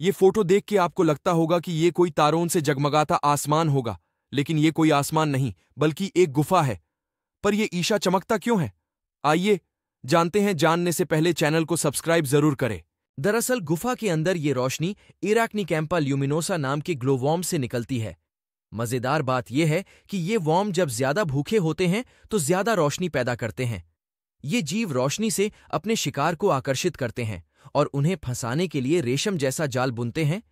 ये फोटो देख के आपको लगता होगा कि ये कोई तारों से जगमगाता आसमान होगा लेकिन ये कोई आसमान नहीं बल्कि एक गुफा है पर ये ईशा चमकता क्यों है आइए जानते हैं जानने से पहले चैनल को सब्सक्राइब जरूर करें दरअसल गुफा के अंदर ये रोशनी इराकनी कैंपा ल्यूमिनोसा नाम के ग्लोवॉर्म से निकलती है मजेदार बात यह है कि ये वॉर्म जब ज्यादा भूखे होते हैं तो ज्यादा रोशनी पैदा करते हैं ये जीव रोशनी से अपने शिकार को आकर्षित करते हैं और उन्हें फंसाने के लिए रेशम जैसा जाल बुनते हैं